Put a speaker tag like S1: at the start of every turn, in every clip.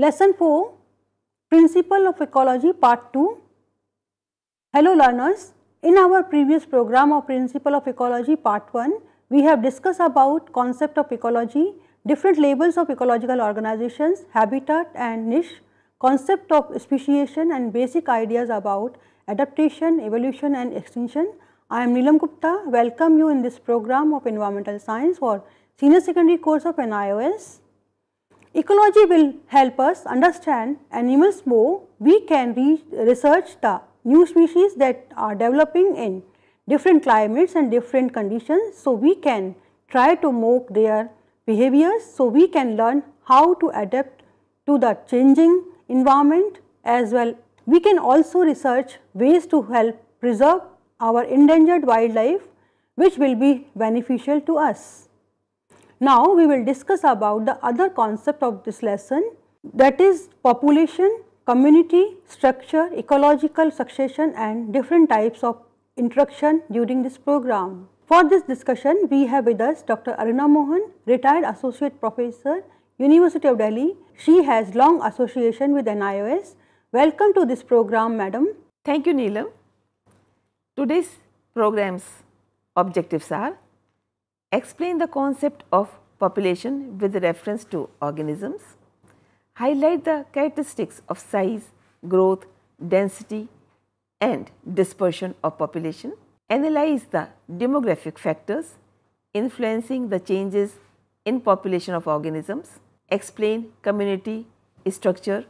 S1: Lesson 4 Principle of Ecology Part 2 Hello learners, in our previous program of Principle of Ecology Part 1, we have discussed about concept of ecology, different labels of ecological organizations, habitat and niche, concept of speciation and basic ideas about adaptation, evolution and extinction. I am Neelam Gupta, welcome you in this program of environmental science for senior secondary course of NIOS. Ecology will help us understand animals more. We can re research the new species that are developing in different climates and different conditions. So, we can try to mock their behaviors. So, we can learn how to adapt to the changing environment as well. We can also research ways to help preserve our endangered wildlife which will be beneficial to us. Now we will discuss about the other concept of this lesson that is population, community, structure, ecological succession and different types of interaction during this program. For this discussion, we have with us Dr. Aruna Mohan, retired Associate Professor, University of Delhi. She has long association with NIOS. Welcome to this program, Madam. Thank you, Neelam.
S2: Today's program's objectives are explain the concept of population with reference to organisms, highlight the characteristics of size, growth, density and dispersion of population, analyze the demographic factors influencing the changes in population of organisms, explain community structure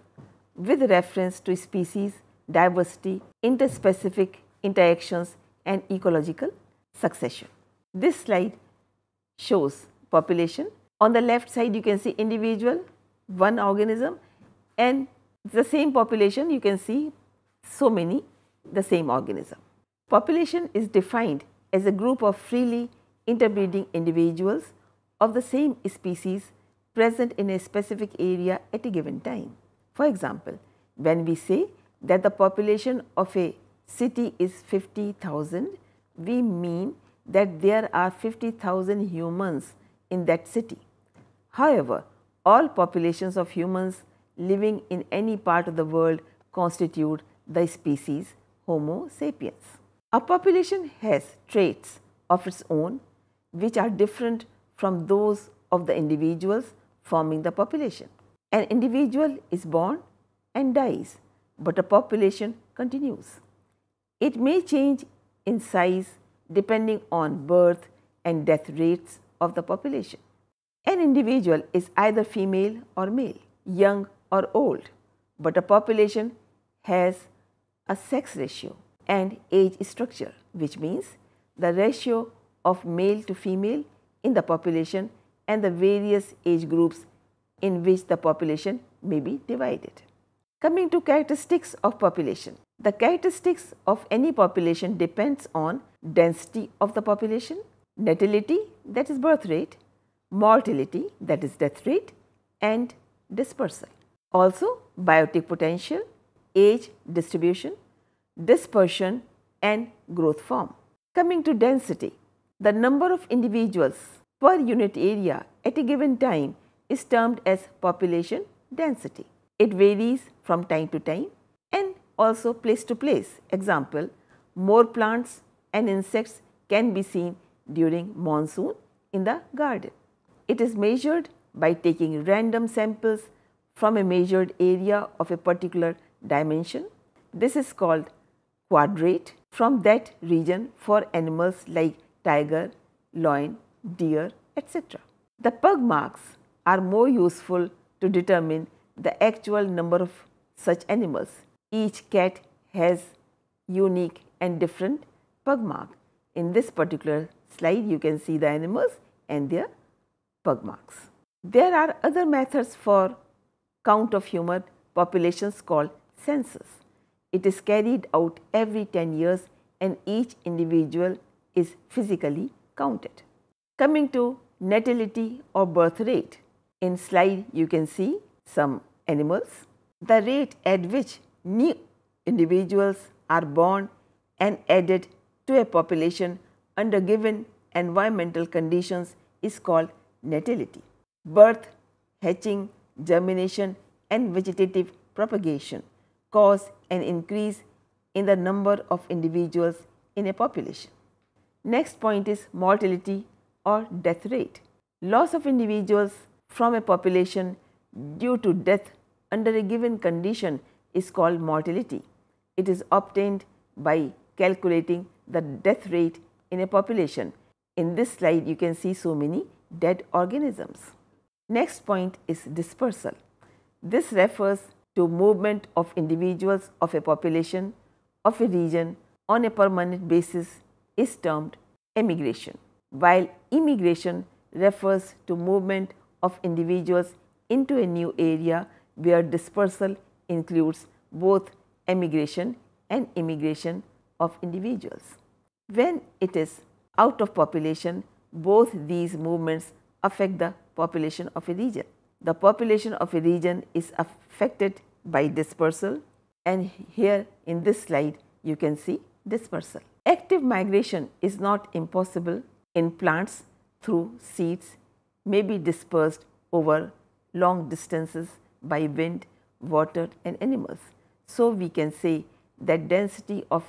S2: with reference to species, diversity, interspecific interactions and ecological succession. This slide shows population. On the left side you can see individual, one organism and the same population you can see so many the same organism. Population is defined as a group of freely interbreeding individuals of the same species present in a specific area at a given time. For example, when we say that the population of a city is 50,000, we mean that there are 50,000 humans in that city. However, all populations of humans living in any part of the world constitute the species Homo sapiens. A population has traits of its own which are different from those of the individuals forming the population. An individual is born and dies, but a population continues. It may change in size, depending on birth and death rates of the population. An individual is either female or male, young or old, but a population has a sex ratio and age structure, which means the ratio of male to female in the population and the various age groups in which the population may be divided. Coming to characteristics of population. The characteristics of any population depends on density of the population, natality that is birth rate, mortality that is death rate and dispersal. Also biotic potential, age distribution, dispersion and growth form. Coming to density, the number of individuals per unit area at a given time is termed as population density. It varies from time to time and also place to place. Example, more plants and insects can be seen during monsoon in the garden. It is measured by taking random samples from a measured area of a particular dimension. This is called quadrate from that region for animals like tiger, lion, deer, etc. The pug marks are more useful to determine the actual number of such animals. Each cat has unique and different pug mark. In this particular slide, you can see the animals and their pug marks. There are other methods for count of human populations called census. It is carried out every 10 years and each individual is physically counted. Coming to natality or birth rate. In slide you can see some animals. The rate at which new individuals are born and added to a population under given environmental conditions is called natality. Birth, hatching, germination and vegetative propagation cause an increase in the number of individuals in a population. Next point is mortality or death rate. Loss of individuals from a population due to death under a given condition is called mortality. It is obtained by calculating the death rate in a population. In this slide, you can see so many dead organisms. Next point is dispersal. This refers to movement of individuals of a population of a region on a permanent basis is termed emigration, while immigration refers to movement of individuals into a new area where dispersal includes both emigration and immigration of individuals. When it is out of population, both these movements affect the population of a region. The population of a region is affected by dispersal and here in this slide you can see dispersal. Active migration is not impossible in plants through seeds may be dispersed over long distances by wind, water and animals. So, we can say that density of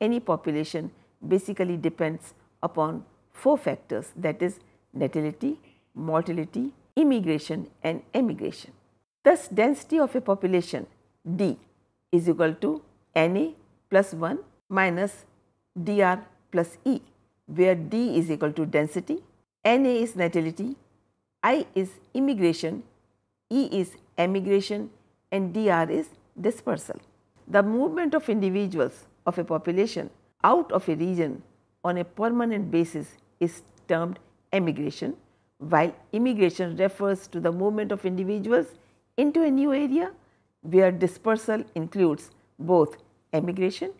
S2: any population basically depends upon four factors that is natality, mortality, immigration and emigration. Thus density of a population D is equal to Na plus 1 minus Dr plus E where D is equal to density, Na is natality, I is immigration, E is emigration and Dr is dispersal. The movement of individuals of a population out of a region on a permanent basis is termed emigration, while immigration refers to the movement of individuals into a new area where dispersal includes both emigration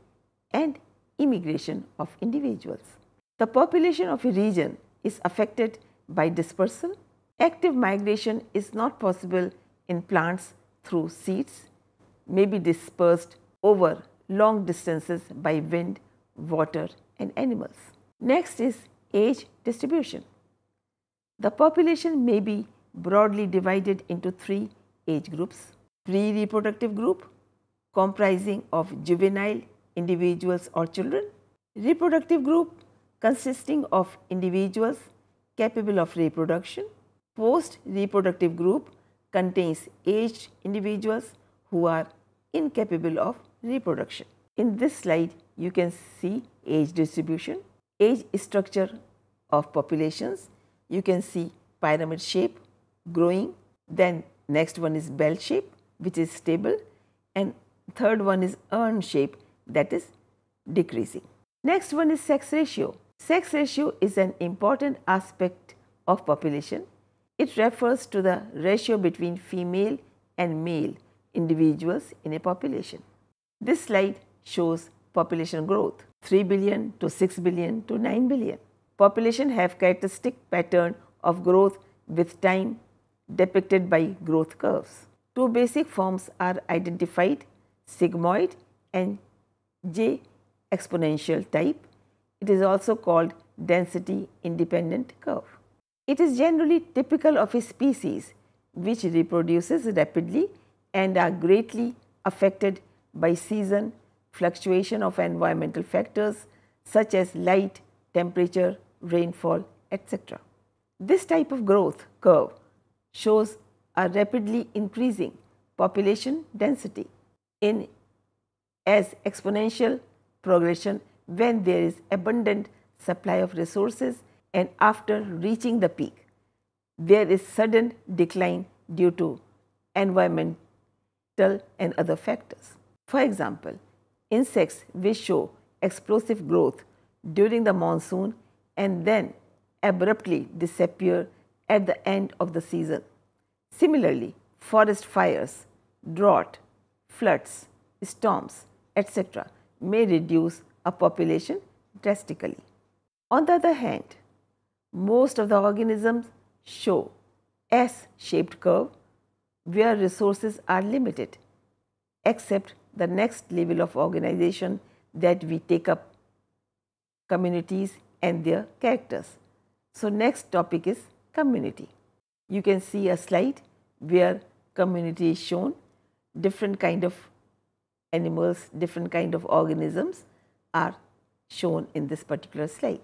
S2: and immigration of individuals. The population of a region is affected by dispersal. Active migration is not possible in plants through seeds, may be dispersed over long distances by wind water and animals. Next is age distribution. The population may be broadly divided into three age groups. Pre-reproductive group comprising of juvenile individuals or children. Reproductive group consisting of individuals capable of reproduction. Post-reproductive group contains aged individuals who are incapable of reproduction. In this slide, you can see age distribution, age structure of populations, you can see pyramid shape growing, then next one is bell shape which is stable and third one is urn shape that is decreasing. Next one is sex ratio. Sex ratio is an important aspect of population. It refers to the ratio between female and male individuals in a population. This slide shows population growth 3 billion to 6 billion to 9 billion. Population have characteristic pattern of growth with time depicted by growth curves. Two basic forms are identified sigmoid and J exponential type. It is also called density independent curve. It is generally typical of a species which reproduces rapidly and are greatly affected by season fluctuation of environmental factors such as light, temperature, rainfall, etc. This type of growth curve shows a rapidly increasing population density in as exponential progression when there is abundant supply of resources and after reaching the peak there is sudden decline due to environmental and other factors. For example, insects which show explosive growth during the monsoon and then abruptly disappear at the end of the season. Similarly, forest fires, drought, floods, storms, etc. may reduce a population drastically. On the other hand, most of the organisms show S-shaped curve where resources are limited except the next level of organization that we take up communities and their characters. So next topic is community. You can see a slide where community is shown, different kind of animals, different kind of organisms are shown in this particular slide.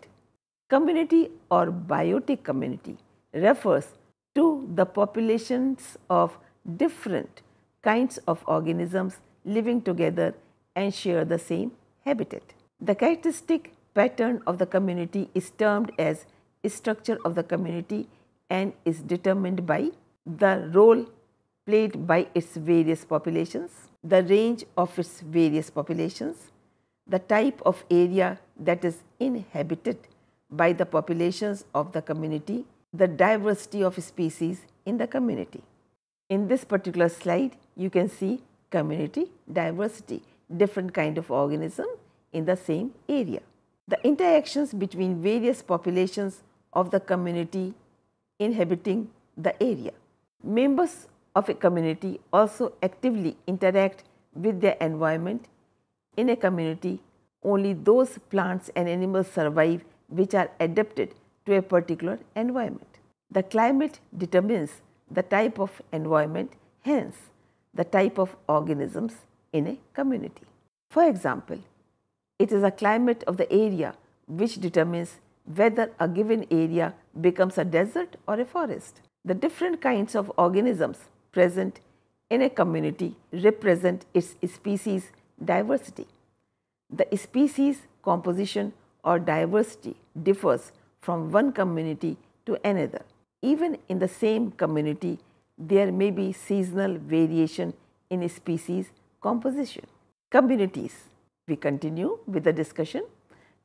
S2: Community or biotic community refers to the populations of different kinds of organisms living together and share the same habitat. The characteristic pattern of the community is termed as structure of the community and is determined by the role played by its various populations, the range of its various populations, the type of area that is inhabited by the populations of the community, the diversity of species in the community. In this particular slide, you can see community diversity, different kind of organism in the same area. The interactions between various populations of the community inhabiting the area. Members of a community also actively interact with their environment. In a community, only those plants and animals survive which are adapted to a particular environment. The climate determines the type of environment, hence the type of organisms in a community. For example, it is a climate of the area which determines whether a given area becomes a desert or a forest. The different kinds of organisms present in a community represent its species diversity. The species composition or diversity differs from one community to another. Even in the same community, there may be seasonal variation in species composition. Communities. We continue with the discussion.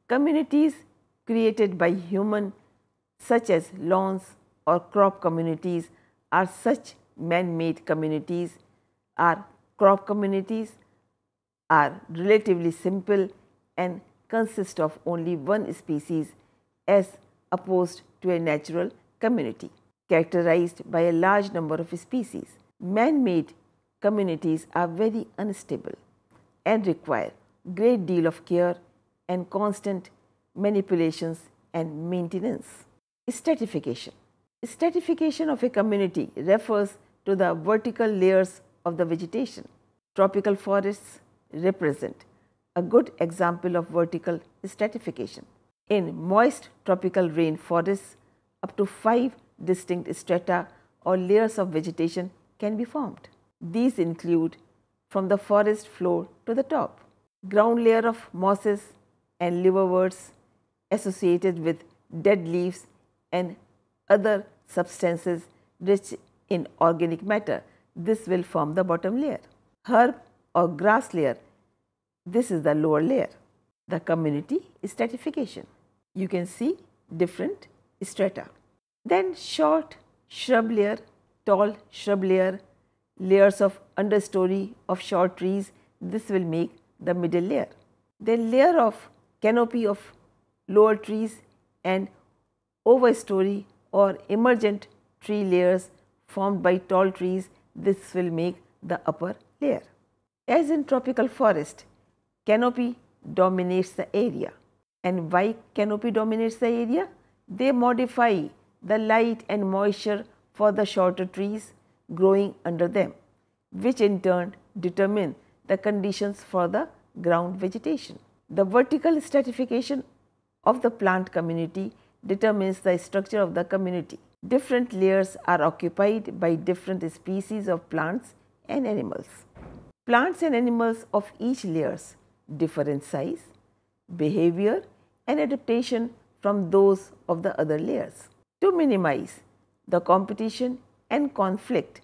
S2: Communities created by human such as lawns or crop communities are such man-made communities are crop communities are relatively simple and consist of only one species as opposed to a natural community characterized by a large number of species. Man-made communities are very unstable and require great deal of care and constant manipulations and maintenance. Stratification Stratification of a community refers to the vertical layers of the vegetation. Tropical forests represent a good example of vertical stratification. In moist tropical rainforests, up to 5 distinct strata or layers of vegetation can be formed. These include from the forest floor to the top, ground layer of mosses and liverworts associated with dead leaves and other substances rich in organic matter. This will form the bottom layer. Herb or grass layer, this is the lower layer. The community stratification. You can see different strata. Then short shrub layer, tall shrub layer, layers of understory of short trees, this will make the middle layer. Then layer of canopy of lower trees and overstory or emergent tree layers formed by tall trees, this will make the upper layer. As in tropical forest, canopy dominates the area. And why canopy dominates the area? They modify the light and moisture for the shorter trees growing under them, which in turn determine the conditions for the ground vegetation. The vertical stratification of the plant community determines the structure of the community. Different layers are occupied by different species of plants and animals. Plants and animals of each layers differ in size, behavior and adaptation from those of the other layers to minimize the competition and conflict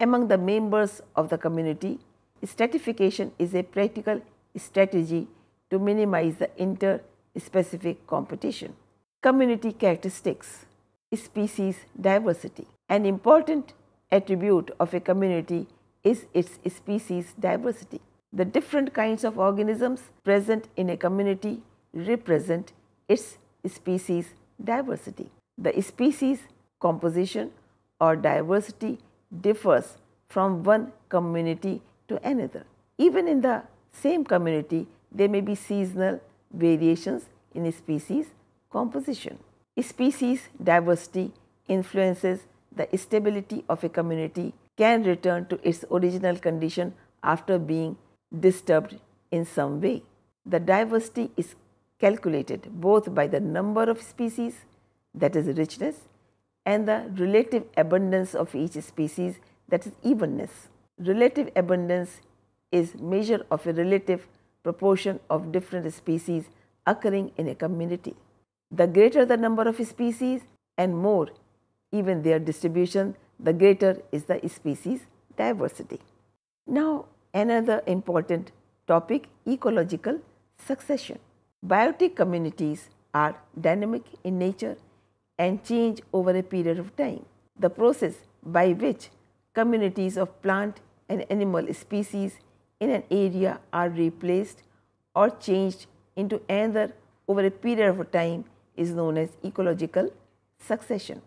S2: among the members of the community, stratification is a practical strategy to minimize the inter-specific competition. Community characteristics, species diversity. An important attribute of a community is its species diversity. The different kinds of organisms present in a community represent its species diversity. The species composition or diversity differs from one community to another. Even in the same community, there may be seasonal variations in species composition. Species diversity influences the stability of a community can return to its original condition after being disturbed in some way. The diversity is calculated both by the number of species that is richness, and the relative abundance of each species, that is evenness. Relative abundance is measure of a relative proportion of different species occurring in a community. The greater the number of species and more even their distribution, the greater is the species diversity. Now, another important topic ecological succession. Biotic communities are dynamic in nature and change over a period of time. The process by which communities of plant and animal species in an area are replaced or changed into another over a period of time is known as ecological succession.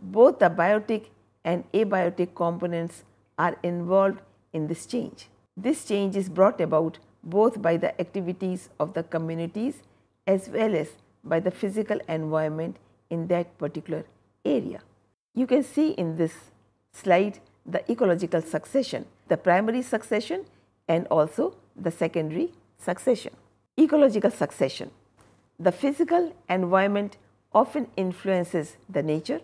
S2: Both the biotic and abiotic components are involved in this change. This change is brought about both by the activities of the communities as well as by the physical environment in that particular area. You can see in this slide the ecological succession, the primary succession and also the secondary succession. Ecological succession. The physical environment often influences the nature,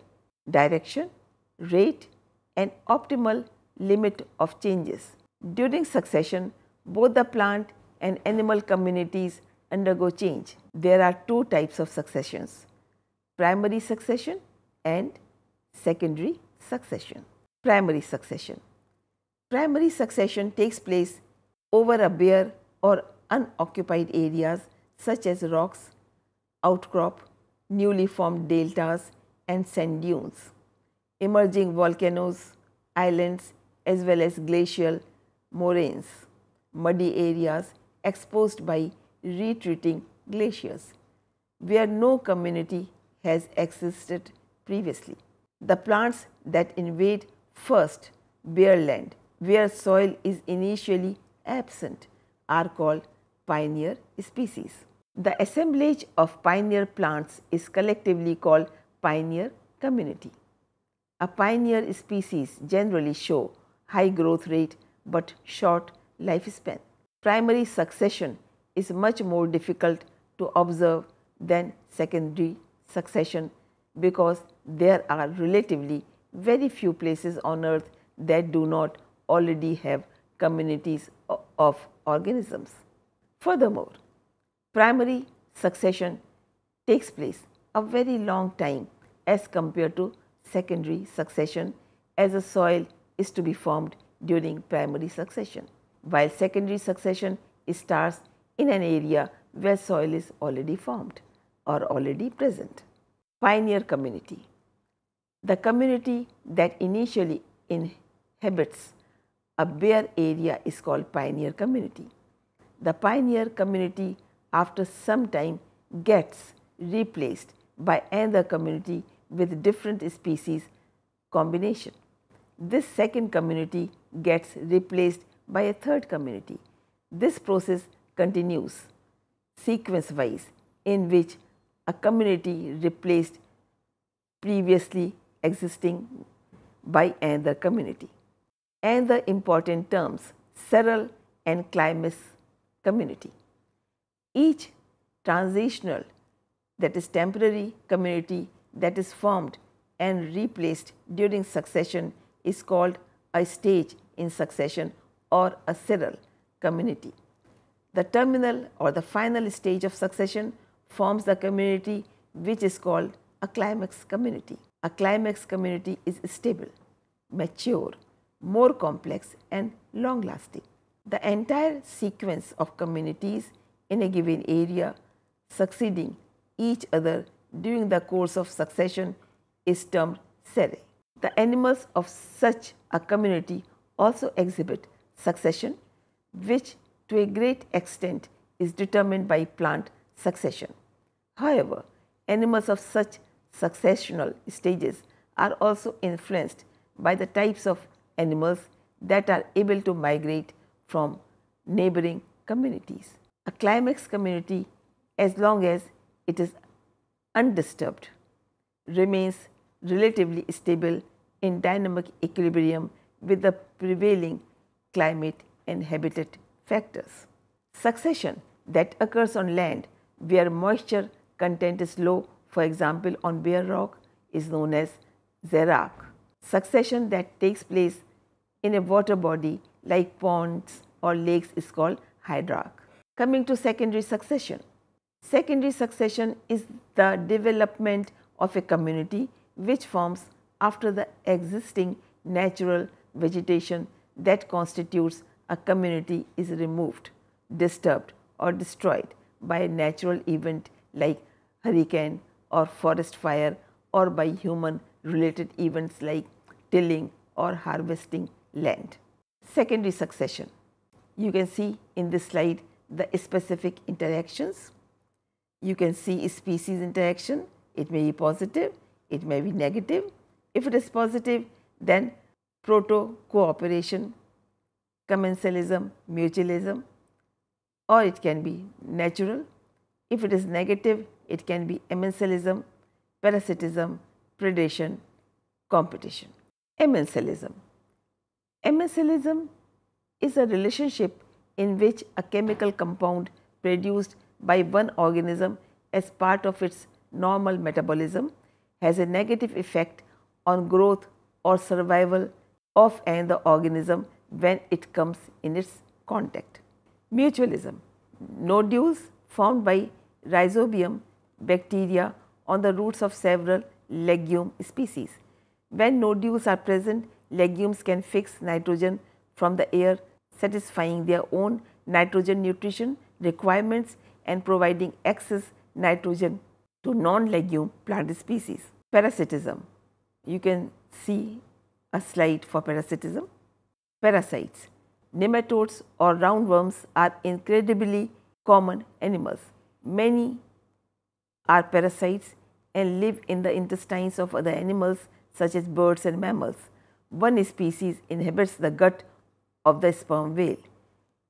S2: direction, rate and optimal limit of changes. During succession, both the plant and animal communities undergo change. There are two types of successions primary succession and secondary succession. Primary succession. Primary succession takes place over a bare or unoccupied areas such as rocks, outcrop, newly formed deltas and sand dunes, emerging volcanoes, islands as well as glacial moraines, muddy areas exposed by retreating glaciers, where no community has existed previously. The plants that invade first bare land where soil is initially absent are called pioneer species. The assemblage of pioneer plants is collectively called pioneer community. A pioneer species generally show high growth rate but short lifespan. Primary succession is much more difficult to observe than secondary succession because there are relatively very few places on earth that do not already have communities of organisms. Furthermore, primary succession takes place a very long time as compared to secondary succession as a soil is to be formed during primary succession, while secondary succession starts in an area where soil is already formed are already present. Pioneer community. The community that initially inhabits a bare area is called pioneer community. The pioneer community after some time gets replaced by another community with different species combination. This second community gets replaced by a third community. This process continues sequence wise in which a community replaced previously existing by another community. And the important terms serial and Climus community. Each transitional that is temporary community that is formed and replaced during succession is called a stage in succession or a serial community. The terminal or the final stage of succession forms a community which is called a climax community. A climax community is stable, mature, more complex and long lasting. The entire sequence of communities in a given area succeeding each other during the course of succession is termed serie. The animals of such a community also exhibit succession, which to a great extent is determined by plant succession. However, animals of such successional stages are also influenced by the types of animals that are able to migrate from neighboring communities. A climax community, as long as it is undisturbed, remains relatively stable in dynamic equilibrium with the prevailing climate and habitat factors. Succession that occurs on land where moisture content is low, for example, on bare rock, is known as xerarch. Succession that takes place in a water body like ponds or lakes is called hydrarch. Coming to secondary succession. Secondary succession is the development of a community which forms after the existing natural vegetation that constitutes a community is removed, disturbed or destroyed by a natural event like hurricane or forest fire or by human related events like tilling or harvesting land. Secondary succession. You can see in this slide the specific interactions. You can see species interaction. It may be positive, it may be negative. If it is positive, then proto-cooperation, commensalism, mutualism or it can be natural. If it is negative, it can be commensalism, parasitism, predation, competition. Commensalism. Commensalism is a relationship in which a chemical compound produced by one organism as part of its normal metabolism has a negative effect on growth or survival of another organism when it comes in its contact. Mutualism. Nodules formed by rhizobium bacteria on the roots of several legume species. When nodules are present, legumes can fix nitrogen from the air, satisfying their own nitrogen nutrition requirements and providing excess nitrogen to non-legume plant species. Parasitism. You can see a slide for parasitism. Parasites. Nematodes or roundworms are incredibly common animals. Many are parasites and live in the intestines of other animals such as birds and mammals. One species inhabits the gut of the sperm whale.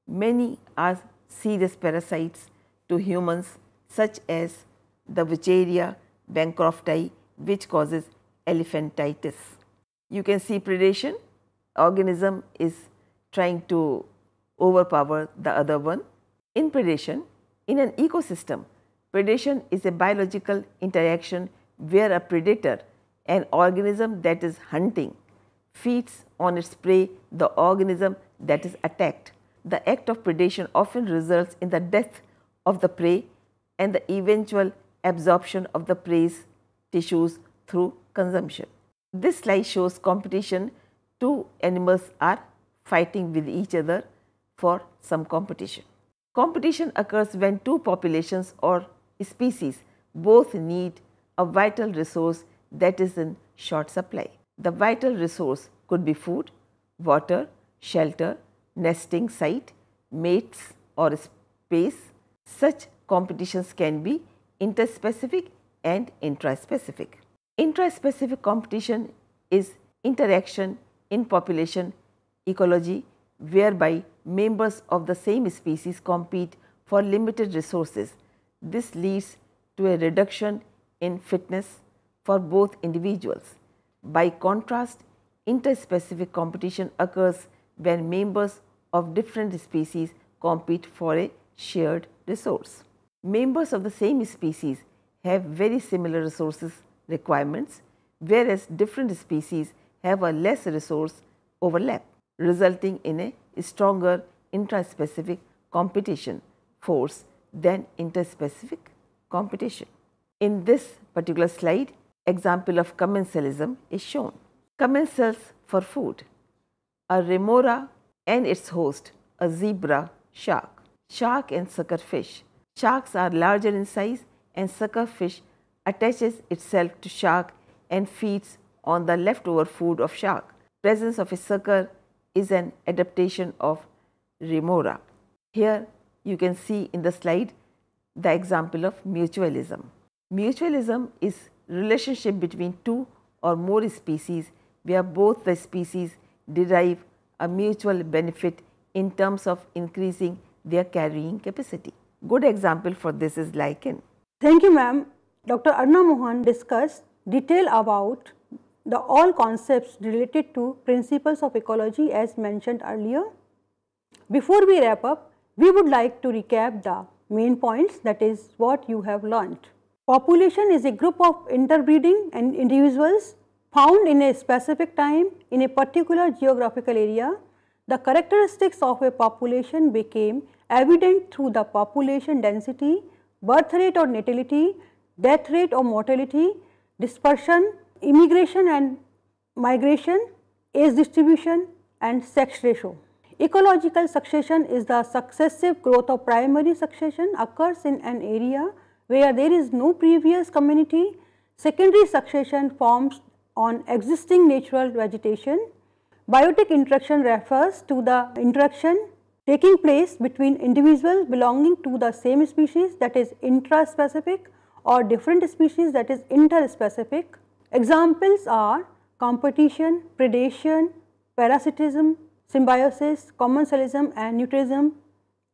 S2: Many are serious parasites to humans such as the Vicharia bancrofti which causes elephantitis. You can see predation, organism is trying to overpower the other one. In predation, in an ecosystem, Predation is a biological interaction where a predator, an organism that is hunting, feeds on its prey the organism that is attacked. The act of predation often results in the death of the prey and the eventual absorption of the prey's tissues through consumption. This slide shows competition. Two animals are fighting with each other for some competition. Competition occurs when two populations or species both need a vital resource that is in short supply. The vital resource could be food, water, shelter, nesting site, mates or space. Such competitions can be interspecific and intraspecific. Intraspecific competition is interaction in population ecology whereby members of the same species compete for limited resources this leads to a reduction in fitness for both individuals. By contrast, interspecific competition occurs when members of different species compete for a shared resource. Members of the same species have very similar resources requirements, whereas different species have a less resource overlap, resulting in a stronger intraspecific competition force than interspecific competition. In this particular slide, example of commensalism is shown. Commensals for food a remora and its host, a zebra shark, shark and sucker fish. Sharks are larger in size and sucker fish attaches itself to shark and feeds on the leftover food of shark. Presence of a sucker is an adaptation of remora. Here you can see in the slide the example of mutualism. Mutualism is relationship between two or more species where both the species derive a mutual benefit in terms of increasing their carrying capacity. Good example for this is lichen. Thank you ma'am. Dr. Arna Mohan discussed detail about the
S1: all concepts related to principles of ecology as mentioned earlier. Before we wrap up, we would like to recap the main points that is what you have learnt. Population is a group of interbreeding and individuals found in a specific time in a particular geographical area. The characteristics of a population became evident through the population density, birth rate or natality, death rate or mortality, dispersion, immigration and migration, age distribution and sex ratio. Ecological succession is the successive growth of primary succession occurs in an area where there is no previous community. Secondary succession forms on existing natural vegetation. Biotic interaction refers to the interaction taking place between individuals belonging to the same species that is intraspecific or different species that is interspecific. Examples are competition, predation, parasitism, symbiosis, commensalism and neutralism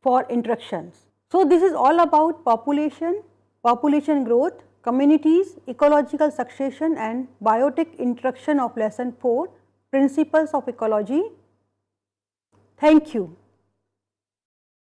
S1: for interactions. So this is all about population, population growth, communities, ecological succession and biotic interaction of lesson 4, principles of ecology. Thank you.